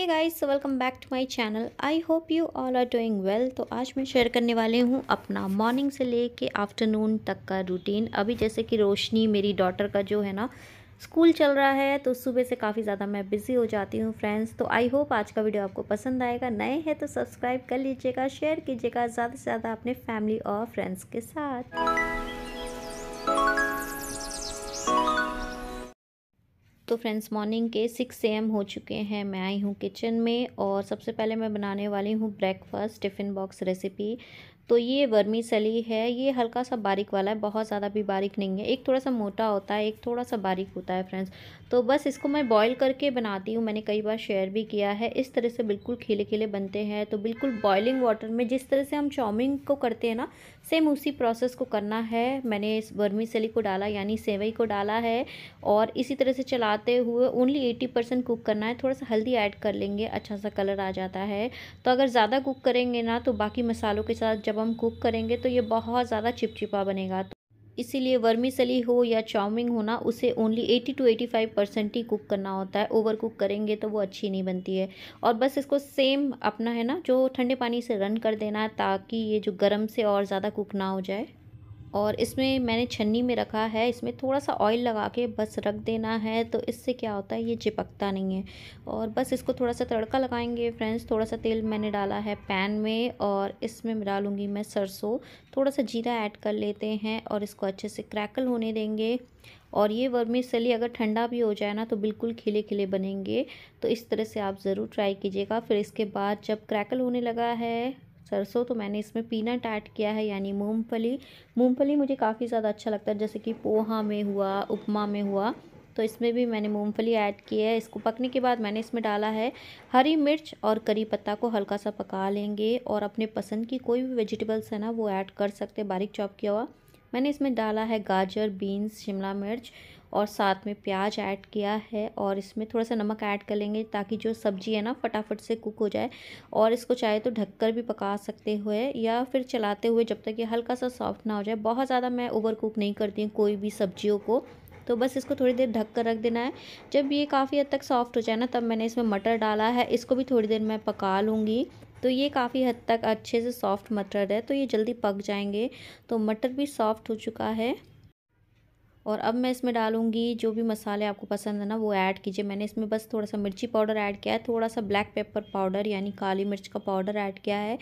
hey guys welcome back to my channel I hope you all are doing well तो आज मैं share करने वाली हूँ अपना मॉर्निंग से ले आफ्टरनून तक का रूटीन अभी जैसे कि रोशनी मेरी डॉटर का जो है ना स्कूल चल रहा है तो सुबह से काफ़ी ज़्यादा मैं बिज़ी हो जाती हूँ फ्रेंड्स तो आई होप आज का वीडियो आपको पसंद आएगा नए हैं तो सब्सक्राइब कर लीजिएगा शेयर कीजिएगा ज़्यादा से ज़्यादा अपने फैमिली और फ्रेंड्स के साथ तो फ्रेंड्स मॉर्निंग के सिक्स एम हो चुके हैं मैं आई हूँ किचन में और सबसे पहले मैं बनाने वाली हूँ ब्रेकफास्ट टिफ़िन बॉक्स रेसिपी तो ये सली है ये हल्का सा बारीक वाला है बहुत ज़्यादा भी बारीक नहीं है एक थोड़ा सा मोटा होता है एक थोड़ा सा बारीक होता है फ्रेंड्स तो बस इसको मैं बॉईल करके बनाती हूँ मैंने कई बार शेयर भी किया है इस तरह से बिल्कुल खिले खिले बनते हैं तो बिल्कुल बॉयलिंग वाटर में जिस तरह से हम चाउमिन को करते हैं ना सेम उसी प्रोसेस को करना है मैंने इस सली को डाला यानी सेवई को डाला है और इसी तरह से चलाते हुए ओनली एटी परसेंट कुक करना है थोड़ा सा हल्दी ऐड कर लेंगे अच्छा सा कलर आ जाता है तो अगर ज़्यादा कुक करेंगे ना तो बाकी मसालों के साथ जब हम कुक करेंगे तो ये बहुत ज़्यादा चिपचिपा बनेगा तो इसीलिए वर्मीसली हो या चाउमिंग हो ना उसे ओनली 80 टू 85 परसेंट ही कुक करना होता है ओवर कुक करेंगे तो वो अच्छी नहीं बनती है और बस इसको सेम अपना है ना जो ठंडे पानी से रन कर देना है ताकि ये जो गर्म से और ज़्यादा कुक ना हो जाए और इसमें मैंने छन्नी में रखा है इसमें थोड़ा सा ऑयल लगा के बस रख देना है तो इससे क्या होता है ये चिपकता नहीं है और बस इसको थोड़ा सा तड़का लगाएंगे फ्रेंड्स थोड़ा सा तेल मैंने डाला है पैन में और इसमें मैं डालूँगी मैं सरसों थोड़ा सा जीरा ऐड कर लेते हैं और इसको अच्छे से क्रैकल होने देंगे और ये वर्मी सली अगर ठंडा भी हो जाए ना तो बिल्कुल खिले खिले बनेंगे तो इस तरह से आप ज़रूर ट्राई कीजिएगा फिर इसके बाद जब क्रैकल होने लगा है सरसों तो मैंने इसमें पीनट ऐड किया है यानी मूंगफली मूंगफली मुझे काफ़ी ज़्यादा अच्छा लगता है जैसे कि पोहा में हुआ उपमा में हुआ तो इसमें भी मैंने मूंगफली ऐड की है इसको पकने के बाद मैंने इसमें डाला है हरी मिर्च और करी पत्ता को हल्का सा पका लेंगे और अपने पसंद की कोई भी वेजिटेबल्स है ना वो ऐड कर सकते बारीक चॉप किया हुआ मैंने इसमें डाला है गाजर बीन्स शिमला मिर्च और साथ में प्याज ऐड किया है और इसमें थोड़ा सा नमक ऐड कर लेंगे ताकि जो सब्ज़ी है ना फटाफट से कुक हो जाए और इसको चाहे तो ढककर भी पका सकते हुए या फिर चलाते हुए जब तक ये हल्का सा सॉफ्ट ना हो जाए बहुत ज़्यादा मैं ओवर कुक नहीं करती हूँ कोई भी सब्जियों को तो बस इसको थोड़ी देर ढक कर रख देना है जब ये काफ़ी हद तक सॉफ्ट हो जाए ना तब मैंने इसमें मटर डाला है इसको भी थोड़ी देर मैं पका लूँगी तो ये काफ़ी हद तक अच्छे से सॉफ्ट मटर है तो ये जल्दी पक जाएंगे तो मटर भी सॉफ्ट हो चुका है और अब मैं इसमें डालूँगी जो भी मसाले आपको पसंद है ना वो ऐड कीजिए मैंने इसमें बस थोड़ा सा मिर्ची पाउडर ऐड किया है थोड़ा सा ब्लैक पेपर पाउडर यानी काली मिर्च का पाउडर ऐड किया है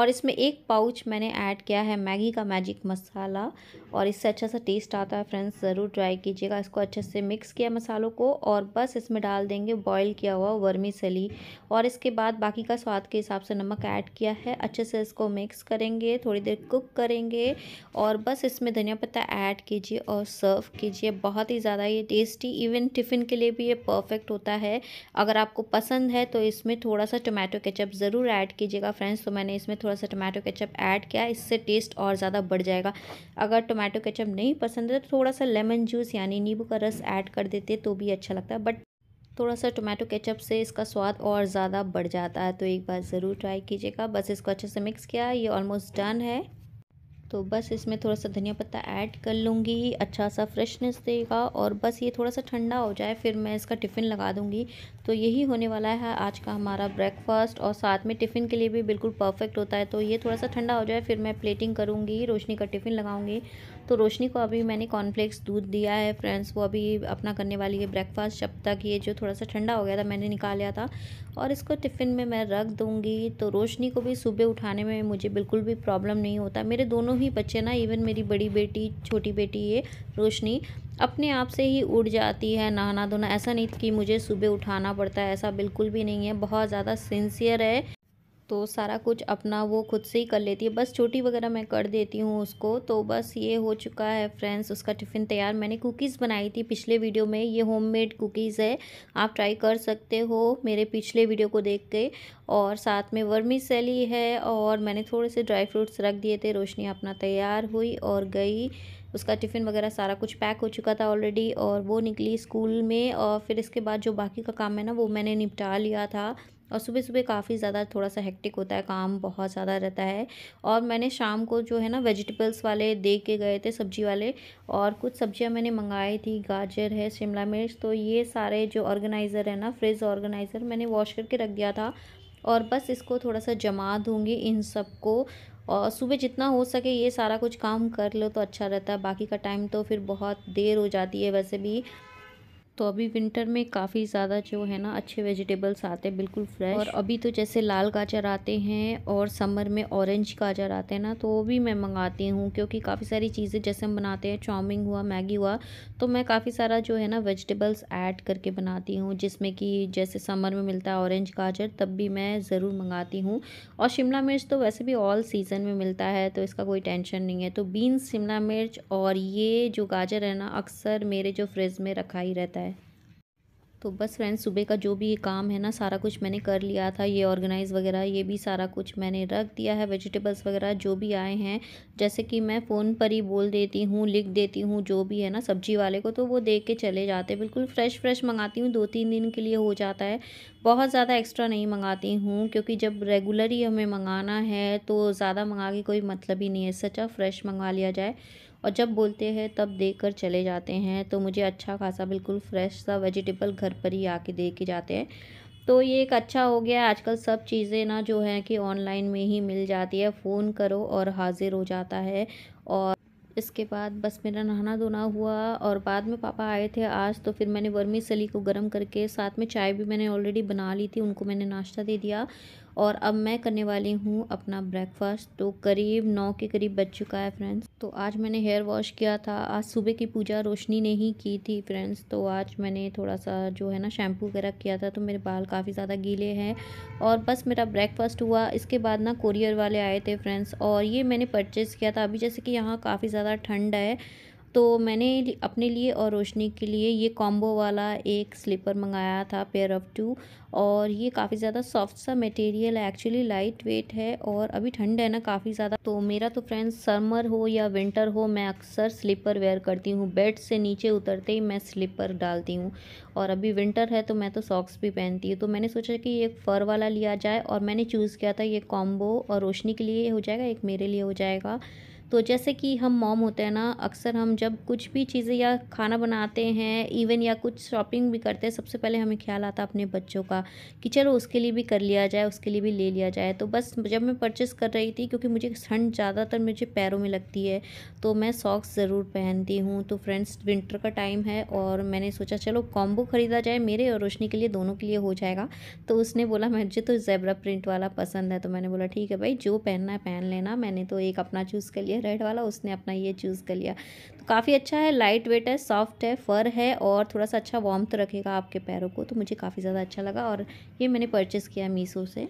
और इसमें एक पाउच मैंने ऐड किया है मैगी का मैजिक मसाला और इससे अच्छा सा टेस्ट आता है फ्रेंड्स ज़रूर ट्राई कीजिएगा इसको अच्छे से मिक्स किया मसालों को और बस इसमें डाल देंगे बॉयल किया हुआ वर्मी सली और इसके बाद बाकी का स्वाद के हिसाब से नमक ऐड किया है अच्छे से इसको मिक्स करेंगे थोड़ी देर कुक करेंगे और बस इसमें धनिया पत्ता ऐड कीजिए और सर्व कीजिए बहुत ही ज़्यादा ये टेस्टी इवन टिफ़िन के लिए भी ये परफेक्ट होता है अगर आपको पसंद है तो इसमें थोड़ा सा टोमेटो केचप ज़रूर ऐड कीजिएगा फ्रेंड्स तो मैंने इसमें थोड़ा सा टोमेटो केचप ऐड किया इससे टेस्ट और ज़्यादा बढ़ जाएगा अगर टोमेटो केचप नहीं पसंद है तो थोड़ा सा लेमन जूस यानी नींबू का रस ऐड कर देते तो भी अच्छा लगता है बट थोड़ा सा टोमेटो केचप से इसका स्वाद और ज़्यादा बढ़ जाता है तो एक बार ज़रूर ट्राई कीजिएगा बस इसको अच्छे से मिक्स किया ये ऑलमोस्ट डन है तो बस इसमें थोड़ा सा धनिया पत्ता ऐड कर लूँगी अच्छा सा फ्रेशनेस देगा और बस ये थोड़ा सा ठंडा हो जाए फिर मैं इसका टिफ़िन लगा दूँगी तो यही होने वाला है आज का हमारा ब्रेकफास्ट और साथ में टिफ़िन के लिए भी बिल्कुल परफेक्ट होता है तो ये थोड़ा सा ठंडा हो जाए फिर मैं प्लेटिंग करूँगी रोशनी का टिफ़िन लगाऊँगी तो रोशनी को अभी मैंने कॉर्नफ्लेक्स दूध दिया है फ्रेंड्स वो अभी अपना करने वाली है ब्रेकफास्ट जब तक ये जो थोड़ा सा ठंडा हो गया था मैंने लिया था और इसको टिफ़िन में मैं रख दूँगी तो रोशनी को भी सुबह उठाने में मुझे बिल्कुल भी प्रॉब्लम नहीं होता मेरे दोनों ही बच्चे ना इवन मेरी बड़ी बेटी छोटी बेटी ये रोशनी अपने आप से ही उड़ जाती है नहाना धोना ऐसा नहीं कि मुझे सुबह उठाना पड़ता है ऐसा बिल्कुल भी नहीं है बहुत ज़्यादा सिंसियर है तो सारा कुछ अपना वो खुद से ही कर लेती है बस छोटी वगैरह मैं कर देती हूँ उसको तो बस ये हो चुका है फ्रेंड्स उसका टिफ़िन तैयार मैंने कुकीज़ बनाई थी पिछले वीडियो में ये होममेड कुकीज़ है आप ट्राई कर सकते हो मेरे पिछले वीडियो को देख के और साथ में वर्मी सैली है और मैंने थोड़े से ड्राई फ्रूट्स रख दिए थे रोशनी अपना तैयार हुई और गई उसका टिफ़िन वगैरह सारा कुछ पैक हो चुका था ऑलरेडी और वो निकली स्कूल में और फिर इसके बाद जो बाकी का काम है ना वो मैंने निपटा लिया था और सुबह सुबह काफ़ी ज़्यादा थोड़ा सा हेक्टिक होता है काम बहुत ज़्यादा रहता है और मैंने शाम को जो है ना वेजिटेबल्स वाले दे के गए थे सब्जी वाले और कुछ सब्जियां मैंने मंगाई थी गाजर है शिमला मिर्च तो ये सारे जो ऑर्गेनाइज़र है ना फ्रिज ऑर्गेनाइज़र मैंने वॉश करके रख दिया था और बस इसको थोड़ा सा जमा दूँगी इन सब को और सुबह जितना हो सके ये सारा कुछ काम कर लो तो अच्छा रहता है बाकी का टाइम तो फिर बहुत देर हो जाती है वैसे भी तो अभी विंटर में काफ़ी ज़्यादा जो है ना अच्छे वेजिटेबल्स आते हैं बिल्कुल फ्रेश और अभी तो जैसे लाल गाजर आते हैं और समर में ऑरेंज गाजर आते हैं ना तो वो भी मैं मंगाती हूँ क्योंकि काफ़ी सारी चीज़ें जैसे हम बनाते हैं चाउमिन हुआ मैगी हुआ तो मैं काफ़ी सारा जो है ना वेजिटेबल्स ऐड करके बनाती हूँ जिसमें कि जैसे समर में मिलता है ऑरेंज गाजर तब भी मैं ज़रूर मंगाती हूँ और शिमला मिर्च तो वैसे भी ऑल सीज़न में मिलता है तो इसका कोई टेंशन नहीं है तो बीन्स शिमला मिर्च और ये जो गाजर है ना अक्सर मेरे जो फ्रिज में रखा ही रहता है तो बस फ्रेंड्स सुबह का जो भी काम है ना सारा कुछ मैंने कर लिया था ये ऑर्गेनाइज़ वगैरह ये भी सारा कुछ मैंने रख दिया है वेजिटेबल्स वगैरह जो भी आए हैं जैसे कि मैं फ़ोन पर ही बोल देती हूँ लिख देती हूँ जो भी है ना सब्जी वाले को तो वो देख के चले जाते हैं बिल्कुल फ्रेश फ्रेश मंगाती हूँ दो तीन दिन के लिए हो जाता है बहुत ज़्यादा एक्स्ट्रा नहीं मंगाती हूँ क्योंकि जब रेगुलर ही हमें मंगाना है तो ज़्यादा मंगा के कोई मतलब ही नहीं है सचा फ्रेश मंगवा लिया जाए और जब बोलते हैं तब देख कर चले जाते हैं तो मुझे अच्छा खासा बिल्कुल फ्रेश सा वेजिटेबल घर पर ही आके दे के जाते हैं तो ये एक अच्छा हो गया आजकल सब चीज़ें ना जो है कि ऑनलाइन में ही मिल जाती है फ़ोन करो और हाजिर हो जाता है और इसके बाद बस मेरा नहाना धोना हुआ और बाद में पापा आए थे आज तो फिर मैंने वर्मी सली को गर्म करके साथ में चाय भी मैंने ऑलरेडी बना ली थी उनको मैंने नाश्ता दे दिया और अब मैं करने वाली हूँ अपना ब्रेकफास्ट तो करीब नौ के करीब बज चुका है फ्रेंड्स तो आज मैंने हेयर वॉश किया था आज सुबह की पूजा रोशनी ने ही की थी फ्रेंड्स तो आज मैंने थोड़ा सा जो है ना शैम्पू वगैरह किया था तो मेरे बाल काफ़ी ज़्यादा गीले हैं और बस मेरा ब्रेकफास्ट हुआ इसके बाद ना कोरियर वाले आए थे फ्रेंड्स और ये मैंने परचेज़ किया था अभी जैसे कि यहाँ काफ़ी ज़्यादा ठंड है तो मैंने अपने लिए और रोशनी के लिए ये कॉम्बो वाला एक स्लीपर मंगाया था पेयर ऑफ़ टू और ये काफ़ी ज़्यादा सॉफ्ट सा मटेरियल है एक्चुअली लाइट वेट है और अभी ठंड है ना काफ़ी ज़्यादा तो मेरा तो फ्रेंड्स समर हो या विंटर हो मैं अक्सर स्लीपर वेयर करती हूँ बेड से नीचे उतरते ही मैं स्लीपर डालती हूँ और अभी विंटर है तो मैं तो सॉक्स भी पहनती हूँ तो मैंने सोचा कि ये फ़र वाला लिया जाए और मैंने चूज़ किया था ये कॉम्बो और रोशनी के लिए हो जाएगा एक मेरे लिए हो जाएगा तो जैसे कि हम मॉम होते हैं ना अक्सर हम जब कुछ भी चीज़ें या खाना बनाते हैं इवन या कुछ शॉपिंग भी करते हैं सबसे पहले हमें ख्याल आता है अपने बच्चों का कि चलो उसके लिए भी कर लिया जाए उसके लिए भी ले लिया जाए तो बस जब मैं परचेस कर रही थी क्योंकि मुझे ठंड ज़्यादातर मुझे पैरों में लगती है तो मैं सॉक्स ज़रूर पहनती हूँ तो फ्रेंड्स विंटर का टाइम है और मैंने सोचा चलो कॉम्बो ख़रीदा जाए मेरे और रोशनी के लिए दोनों के लिए हो जाएगा तो उसने बोला मुझे तो जेबरा प्रिंट वाला पसंद है तो मैंने बोला ठीक है भाई जो पहनना है पहन लेना मैंने तो एक अपना चूज़ कर लिया रेड वाला उसने अपना ये चूज़ कर लिया तो काफ़ी अच्छा है लाइट वेट है सॉफ्ट है फर है और थोड़ा सा अच्छा तो रखेगा आपके पैरों को तो मुझे काफ़ी ज़्यादा अच्छा लगा और ये मैंने परचेस किया मीसो से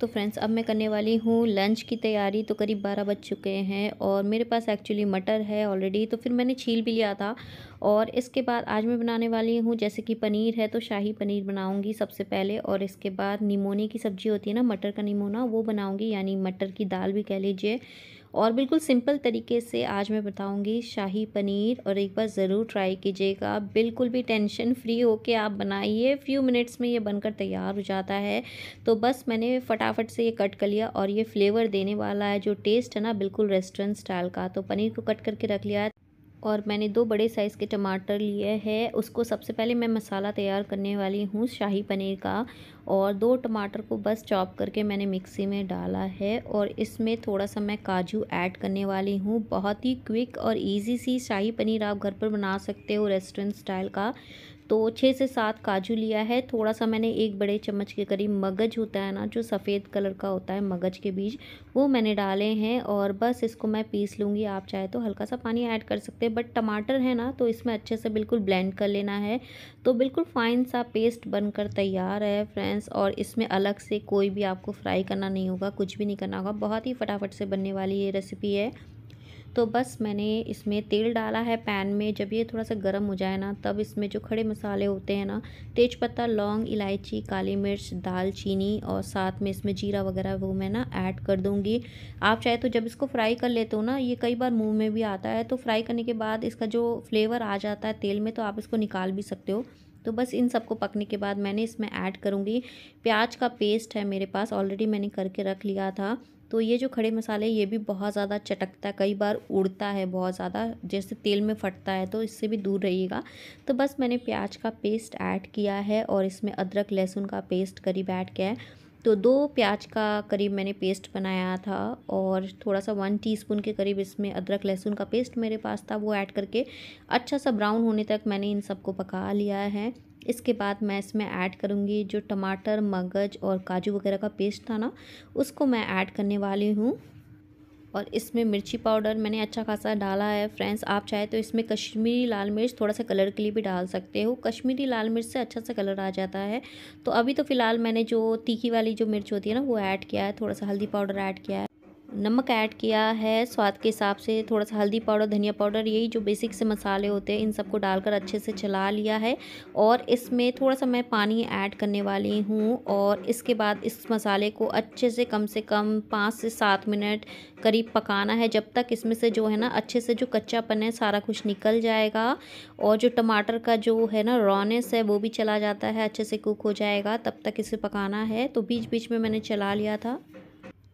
तो फ्रेंड्स अब मैं करने वाली हूँ लंच की तैयारी तो करीब बारह बज चुके हैं और मेरे पास एक्चुअली मटर है ऑलरेडी तो फिर मैंने छील भी लिया था और इसके बाद आज मैं बनाने वाली हूँ जैसे कि पनीर है तो शाही पनीर बनाऊँगी सबसे पहले और इसके बाद निमोने की सब्ज़ी होती है ना मटर का निमोना वो बनाऊँगी यानी मटर की दाल भी कह लीजिए और बिल्कुल सिंपल तरीके से आज मैं बताऊंगी शाही पनीर और एक बार ज़रूर ट्राई कीजिएगा बिल्कुल भी टेंशन फ्री हो के आप बनाइए फ्यू मिनट्स में ये बनकर तैयार हो जाता है तो बस मैंने फटाफट से ये कट कर लिया और ये फ्लेवर देने वाला है जो टेस्ट है ना बिल्कुल रेस्टोरेंट स्टाइल का तो पनीर को कट करके रख लिया है और मैंने दो बड़े साइज़ के टमाटर लिए हैं उसको सबसे पहले मैं मसाला तैयार करने वाली हूँ शाही पनीर का और दो टमाटर को बस चॉप करके मैंने मिक्सी में डाला है और इसमें थोड़ा सा मैं काजू ऐड करने वाली हूँ बहुत ही क्विक और इजी सी शाही पनीर आप घर पर बना सकते हो रेस्टोरेंट स्टाइल का तो छः से सात काजू लिया है थोड़ा सा मैंने एक बड़े चम्मच के करीब मगज होता है ना जो सफ़ेद कलर का होता है मगज के बीज वो मैंने डाले हैं और बस इसको मैं पीस लूँगी आप चाहे तो हल्का सा पानी ऐड कर सकते हैं बट टमाटर है ना तो इसमें अच्छे से बिल्कुल ब्लेंड कर लेना है तो बिल्कुल फ़ाइन सा पेस्ट बनकर तैयार है फ्रेंड्स और इसमें अलग से कोई भी आपको फ्राई करना नहीं होगा कुछ भी नहीं करना होगा बहुत ही फटाफट से बनने वाली ये रेसिपी है तो बस मैंने इसमें तेल डाला है पैन में जब ये थोड़ा सा गर्म हो जाए ना तब इसमें जो खड़े मसाले होते हैं ना तेज़पत्ता लौंग इलायची काली मिर्च दालचीनी और साथ में इसमें जीरा वगैरह वो मैं ना ऐड कर दूँगी आप चाहे तो जब इसको फ्राई कर लेते हो ना ये कई बार मुँह में भी आता है तो फ्राई करने के बाद इसका जो फ्लेवर आ जाता है तेल में तो आप इसको निकाल भी सकते हो तो बस इन सबको पकने के बाद मैंने इसमें ऐड करूँगी प्याज का पेस्ट है मेरे पास ऑलरेडी मैंने करके रख लिया था तो ये जो खड़े मसाले ये भी बहुत ज़्यादा चटकता है कई बार उड़ता है बहुत ज़्यादा जैसे तेल में फटता है तो इससे भी दूर रहिएगा तो बस मैंने प्याज का पेस्ट ऐड किया है और इसमें अदरक लहसुन का पेस्ट करीब ऐड किया है तो दो प्याज का करीब मैंने पेस्ट बनाया था और थोड़ा सा वन टीस्पून के करीब इसमें अदरक लहसुन का पेस्ट मेरे पास था वो ऐड करके अच्छा सा ब्राउन होने तक मैंने इन सबको पका लिया है इसके बाद मैं इसमें ऐड करूँगी जो टमाटर मगज और काजू वगैरह का पेस्ट था ना उसको मैं ऐड करने वाली हूँ और इसमें मिर्ची पाउडर मैंने अच्छा खासा डाला है फ्रेंड्स आप चाहे तो इसमें कश्मीरी लाल मिर्च थोड़ा सा कलर के लिए भी डाल सकते हो कश्मीरी लाल मिर्च से अच्छा सा कलर आ जाता है तो अभी तो फ़िलहाल मैंने जो तीखी वाली जो मिर्च होती है ना वो ऐड किया है थोड़ा सा हल्दी पाउडर ऐड किया है नमक ऐड किया है स्वाद के हिसाब से थोड़ा सा हल्दी पाउडर धनिया पाउडर यही जो बेसिक से मसाले होते हैं इन सबको डालकर अच्छे से चला लिया है और इसमें थोड़ा सा मैं पानी ऐड करने वाली हूँ और इसके बाद इस मसाले को अच्छे से कम से कम पाँच से सात मिनट करीब पकाना है जब तक इसमें से जो है ना अच्छे से जो कच्चापन है सारा कुछ निकल जाएगा और जो टमाटर का जो है ना रॉनेस है वो भी चला जाता है अच्छे से कुक हो जाएगा तब तक इसे पकाना है तो बीच बीच में मैंने चला लिया था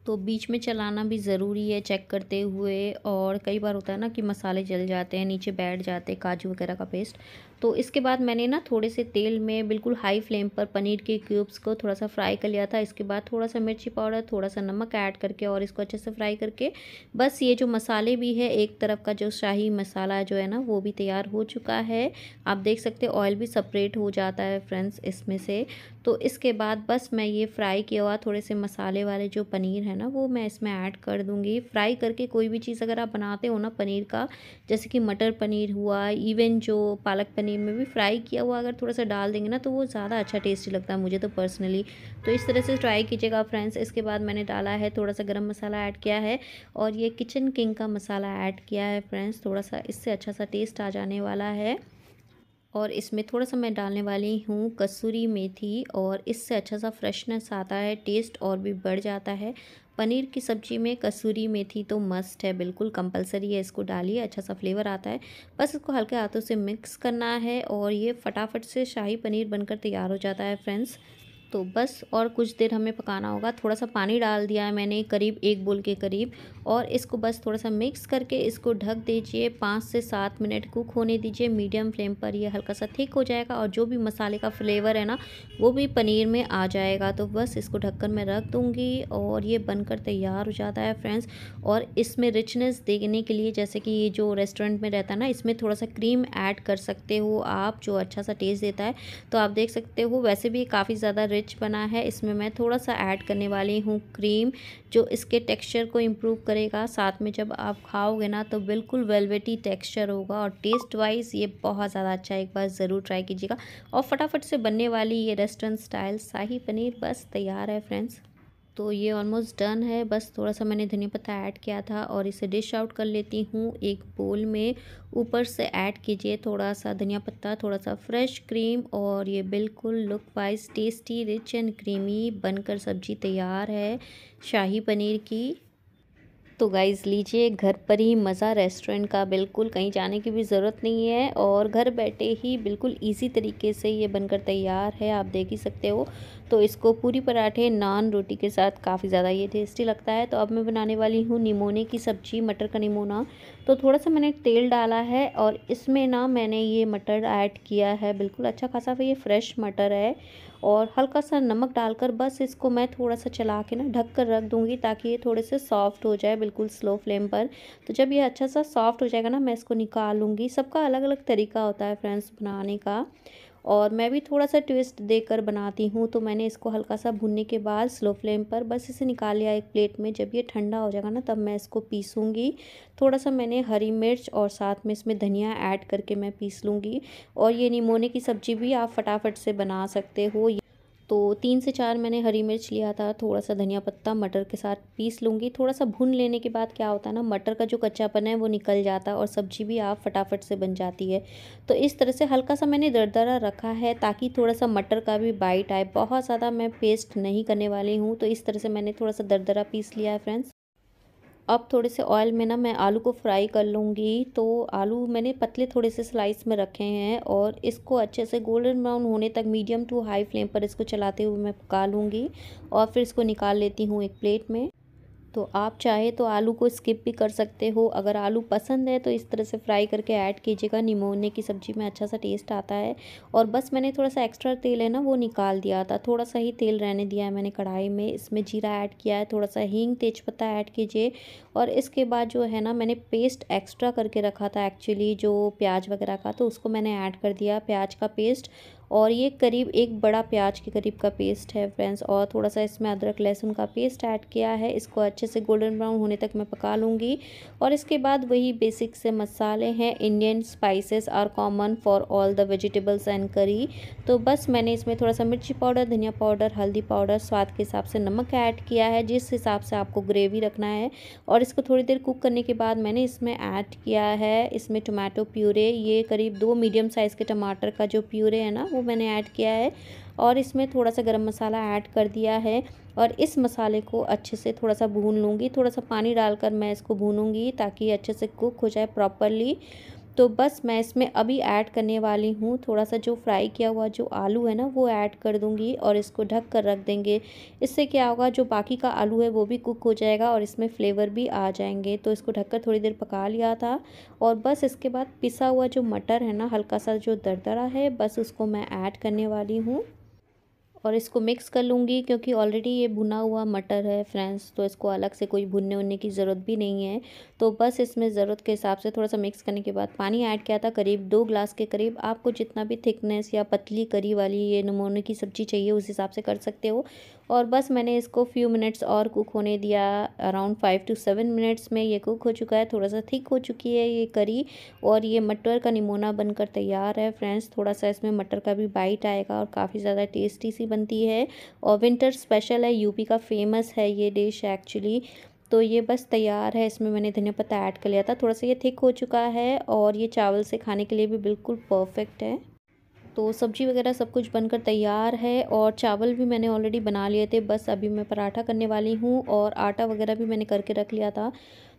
तो बीच में चलाना भी ज़रूरी है चेक करते हुए और कई बार होता है ना कि मसाले जल जाते हैं नीचे बैठ जाते हैं काजू वगैरह का पेस्ट तो इसके बाद मैंने ना थोड़े से तेल में बिल्कुल हाई फ्लेम पर पनीर के क्यूब्स को थोड़ा सा फ्राई कर लिया था इसके बाद थोड़ा सा मिर्ची पाउडर थोड़ा सा नमक ऐड करके और इसको अच्छे से फ्राई करके बस ये जो मसाले भी है एक तरफ का जो शाही मसाला जो है ना वो भी तैयार हो चुका है आप देख सकते ऑयल भी सेपरेट हो जाता है फ्रेंड्स इसमें से तो इसके बाद बस मैं ये फ्राई किया हुआ थोड़े से मसाले वाले जो पनीर है ना वो मैं इसमें ऐड कर दूँगी फ्राई करके कोई भी चीज़ अगर आप बनाते हो ना पनीर का जैसे कि मटर पनीर हुआ इवन जो पालक पनीर में भी फ्राई किया हुआ अगर थोड़ा सा डाल देंगे ना तो वो ज़्यादा अच्छा टेस्टी लगता है मुझे तो पर्सनली तो इस तरह से ट्राई कीजिएगा फ्रेंड्स इसके बाद मैंने डाला है थोड़ा सा गर्म मसाला ऐड किया है और ये किचन किंग का मसाला ऐड किया है फ्रेंड्स थोड़ा सा इससे अच्छा सा टेस्ट आ जाने वाला है और इसमें थोड़ा सा मैं डालने वाली हूँ कसूरी मेथी और इससे अच्छा सा फ्रेशनेस आता है टेस्ट और भी बढ़ जाता है पनीर की सब्ज़ी में कसूरी मेथी तो मस्ट है बिल्कुल कंपलसरी है इसको डालिए अच्छा सा फ्लेवर आता है बस इसको हल्के हाथों से मिक्स करना है और ये फटाफट से शाही पनीर बनकर तैयार हो जाता है फ्रेंड्स तो बस और कुछ देर हमें पकाना होगा थोड़ा सा पानी डाल दिया है मैंने करीब एक बोल के करीब और इसको बस थोड़ा सा मिक्स करके इसको ढक दीजिए पाँच से सात मिनट कुक होने दीजिए मीडियम फ्लेम पर ये हल्का सा थिक हो जाएगा और जो भी मसाले का फ्लेवर है ना वो भी पनीर में आ जाएगा तो बस इसको कर मैं रख दूँगी और ये बनकर तैयार हो जाता है फ्रेंड्स और इसमें रिचनेस देखने के लिए जैसे कि ये जो रेस्टोरेंट में रहता है ना इसमें थोड़ा सा क्रीम ऐड कर सकते हो आप जो अच्छा सा टेस्ट देता है तो आप देख सकते हो वैसे भी काफ़ी ज़्यादा रिच स्ट्रेच बना है इसमें मैं थोड़ा सा ऐड करने वाली हूँ क्रीम जो इसके टेक्सचर को इम्प्रूव करेगा साथ में जब आप खाओगे ना तो बिल्कुल वेलवेटी टेक्सचर होगा और टेस्ट वाइज ये बहुत ज़्यादा अच्छा है एक बार ज़रूर ट्राई कीजिएगा और फटाफट से बनने वाली ये रेस्टोरेंट स्टाइल शाही पनीर बस तैयार है फ्रेंड्स तो ये ऑलमोस्ट डन है बस थोड़ा सा मैंने धनिया पत्ता ऐड किया था और इसे डिश आउट कर लेती हूँ एक बोल में ऊपर से ऐड कीजिए थोड़ा सा धनिया पत्ता थोड़ा सा फ्रेश क्रीम और ये बिल्कुल look wise tasty rich and creamy बनकर सब्जी तैयार है शाही पनीर की तो गाइज़ लीजिए घर पर ही मज़ा रेस्टोरेंट का बिल्कुल कहीं जाने की भी ज़रूरत नहीं है और घर बैठे ही बिल्कुल इजी तरीके से ये बनकर तैयार है आप देख ही सकते हो तो इसको पूरी पराठे नान रोटी के साथ काफ़ी ज़्यादा ये टेस्टी लगता है तो अब मैं बनाने वाली हूँ निमोने की सब्ज़ी मटर का निमोना तो थोड़ा सा मैंने तेल डाला है और इसमें ना मैंने ये मटर ऐड किया है बिल्कुल अच्छा खासा ये फ्रेश मटर है और हल्का सा नमक डालकर बस इसको मैं थोड़ा सा चला के ना ढक कर रख दूँगी ताकि ये थोड़े से सॉफ्ट हो जाए बिल्कुल स्लो फ्लेम पर तो जब ये अच्छा सा सॉफ्ट हो जाएगा ना मैं इसको निकाल लूँगी सबका अलग अलग तरीका होता है फ्रेंड्स बनाने का और मैं भी थोड़ा सा ट्विस्ट देकर बनाती हूँ तो मैंने इसको हल्का सा भुनने के बाद स्लो फ्लेम पर बस इसे निकाल लिया एक प्लेट में जब ये ठंडा हो जाएगा ना तब मैं इसको पीसूँगी थोड़ा सा मैंने हरी मिर्च और साथ में इसमें धनिया ऐड करके मैं पीस लूँगी और ये निमोने की सब्ज़ी भी आप फटाफट से बना सकते हो तो तीन से चार मैंने हरी मिर्च लिया था थोड़ा सा धनिया पत्ता मटर के साथ पीस लूँगी थोड़ा सा भून लेने के बाद क्या होता है ना मटर का जो कच्चापन है वो निकल जाता है और सब्जी भी आप फटाफट से बन जाती है तो इस तरह से हल्का सा मैंने दरदरा रखा है ताकि थोड़ा सा मटर का भी बाइट आए बहुत ज़्यादा मैं पेस्ट नहीं करने वाली हूँ तो इस तरह से मैंने थोड़ा सा दरदरा पीस लिया है फ्रेंड्स अब थोड़े से ऑयल में ना मैं आलू को फ्राई कर लूँगी तो आलू मैंने पतले थोड़े से स्लाइस में रखे हैं और इसको अच्छे से गोल्डन ब्राउन होने तक मीडियम टू हाई फ्लेम पर इसको चलाते हुए मैं पका लूँगी और फिर इसको निकाल लेती हूँ एक प्लेट में तो आप चाहे तो आलू को स्किप भी कर सकते हो अगर आलू पसंद है तो इस तरह से फ्राई करके ऐड कीजिएगा निमोने की सब्ज़ी में अच्छा सा टेस्ट आता है और बस मैंने थोड़ा सा एक्स्ट्रा तेल है ना वो निकाल दिया था थोड़ा सा ही तेल रहने दिया है मैंने कढ़ाई में इसमें जीरा ऐड किया है थोड़ा सा हींग तेज़पत्ता ऐड कीजिए और इसके बाद जो है ना मैंने पेस्ट एक्स्ट्रा करके रखा था एक्चुअली जो प्याज वगैरह का तो उसको मैंने ऐड कर दिया प्याज का पेस्ट और ये करीब एक बड़ा प्याज के करीब का पेस्ट है फ्रेंड्स और थोड़ा सा इसमें अदरक लहसुन का पेस्ट ऐड किया है इसको अच्छे से गोल्डन ब्राउन होने तक मैं पका लूँगी और इसके बाद वही बेसिक से मसाले हैं Indian spices are common for all the vegetables and curry तो बस मैंने इसमें थोड़ा सा मिर्ची पाउडर धनिया पाउडर हल्दी पाउडर स्वाद के हिसाब से नमक ऐड किया है जिस हिसाब से आपको ग्रेवी रखना है और इसको थोड़ी देर कुक करने के बाद मैंने इसमें ऐड किया है इसमें टमाटो प्यूरे ये करीब दो मीडियम साइज़ के टमाटर का जो प्यूरे है ना वो मैंने ऐड किया है और इसमें थोड़ा सा गरम मसाला ऐड कर दिया है और इस मसाले को अच्छे से थोड़ा सा भून लूँगी थोड़ा सा पानी डालकर मैं इसको भूनूँगी ताकि अच्छे से कुक हो जाए प्रॉपरली तो बस मैं इसमें अभी ऐड करने वाली हूँ थोड़ा सा जो फ्राई किया हुआ जो आलू है ना वो ऐड कर दूँगी और इसको ढक कर रख देंगे इससे क्या होगा जो बाकी का आलू है वो भी कुक हो जाएगा और इसमें फ्लेवर भी आ जाएंगे तो इसको ढककर थोड़ी देर पका लिया था और बस इसके बाद पिसा हुआ जो मटर है ना हल्का सा जो दरदरा है बस उसको मैं ऐड करने वाली हूँ और इसको मिक्स कर लूँगी क्योंकि ऑलरेडी ये भुना हुआ मटर है फ्रेंड्स तो इसको अलग से कोई भुनने उनने की ज़रूरत भी नहीं है तो बस इसमें ज़रूरत के हिसाब से थोड़ा सा मिक्स करने के बाद पानी ऐड किया था करीब दो ग्लास के करीब आपको जितना भी थिकनेस या पतली करी वाली ये नमूने की सब्ज़ी चाहिए उस हिसाब से कर सकते हो और बस मैंने इसको फ्यू मिनट्स और कुक होने दिया around five to seven minutes में ये कुक हो चुका है थोड़ा सा थिक हो चुकी है ये करी और ये मटर का निमोना बनकर तैयार है फ्रेंड्स थोड़ा सा इसमें मटर का भी बाइट आएगा और काफ़ी ज़्यादा टेस्टी सी बनती है और विंटर स्पेशल है यूपी का फेमस है ये डिश एक्चुअली तो ये बस तैयार है इसमें मैंने धनिया पत्ता ऐड कर लिया था थोड़ा सा ये थिक हो चुका है और ये चावल से खाने के लिए भी बिल्कुल परफेक्ट है तो सब्जी वगैरह सब कुछ बनकर तैयार है और चावल भी मैंने ऑलरेडी बना लिए थे बस अभी मैं पराठा करने वाली हूँ और आटा वगैरह भी मैंने करके रख लिया था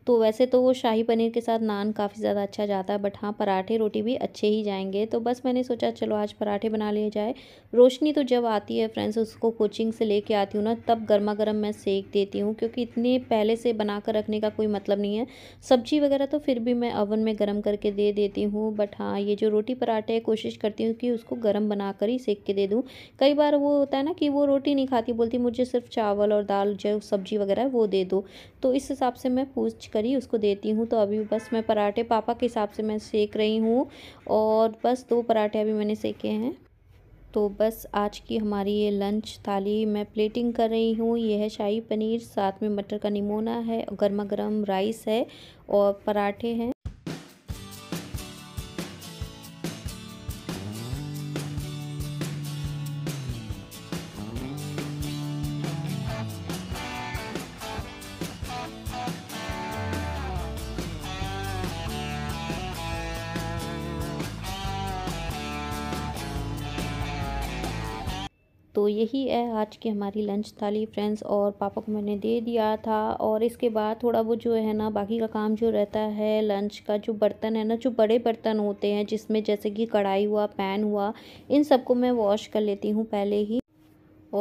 तो वैसे तो वो शाही पनीर के साथ नान काफ़ी ज़्यादा अच्छा जाता है बट हाँ पराठे रोटी भी अच्छे ही जाएंगे तो बस मैंने सोचा चलो आज पराठे बना लिए जाए रोशनी तो जब आती है फ्रेंड्स उसको कोचिंग से लेके आती हूँ ना तब गर्मा गर्म मैं सेक देती हूँ क्योंकि इतने पहले से बना कर रखने का कोई मतलब नहीं है सब्जी वगैरह तो फिर भी मैं ओवन में गर्म करके दे देती हूँ बट हाँ ये जो रोटी पराठे है कोशिश करती हूँ कि उसको गर्म बना कर ही सेक के दे दूँ कई बार वो होता है ना कि वो रोटी नहीं खाती बोलती मुझे सिर्फ चावल और दाल जो सब्जी वगैरह वो दे दो तो इस हिसाब से मैं पूछ करी उसको देती हूँ तो अभी बस मैं पराठे पापा के हिसाब से मैं सेक रही हूँ और बस दो पराठे अभी मैंने सेके हैं तो बस आज की हमारी ये लंच थाली मैं प्लेटिंग कर रही हूँ यह है शाही पनीर साथ में मटर का निमोना है गर्मा गर्म राइस है और पराठे हैं तो यही है आज की हमारी लंच थाली फ्रेंड्स और पापा को मैंने दे दिया था और इसके बाद थोड़ा वो जो है ना बाकी का काम जो रहता है लंच का जो बर्तन है ना जो बड़े बर्तन होते हैं जिसमें जैसे कि कढ़ाई हुआ पैन हुआ इन सबको मैं वॉश कर लेती हूँ पहले ही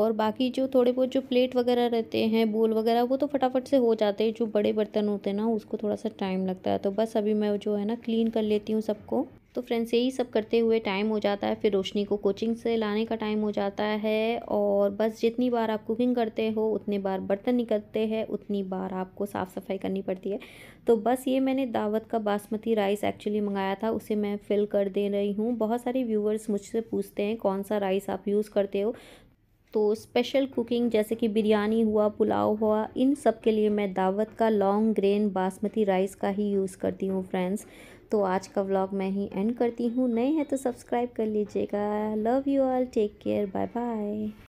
और बाकी जो थोड़े बहुत जो प्लेट वगैरह रहते हैं बोल वगैरह वो तो फटाफट से हो जाते हैं जो बड़े बर्तन होते हैं ना उसको थोड़ा सा टाइम लगता है तो बस अभी मैं जो है ना क्लीन कर लेती हूँ सबको तो फ्रेंड्स यही सब करते हुए टाइम हो जाता है फिर रोशनी को कोचिंग से लाने का टाइम हो जाता है और बस जितनी बार आप कुकिंग करते हो उतने बार बर्तन निकलते हैं उतनी बार आपको साफ़ सफाई करनी पड़ती है तो बस ये मैंने दावत का बासमती राइस एक्चुअली मंगाया था उसे मैं फिल कर दे रही हूँ बहुत सारे व्यूवर्स मुझसे पूछते हैं कौन सा राइस आप यूज़ करते हो तो स्पेशल कुकिंग जैसे कि बिरयानी हुआ पुलाव हुआ इन सब के लिए मैं दावत का लॉन्ग ग्रेन बासमती राइस का ही यूज़ करती हूँ फ्रेंड्स तो आज का व्लॉग मैं ही एंड करती हूँ नए हैं तो सब्सक्राइब कर लीजिएगा love you all take care bye bye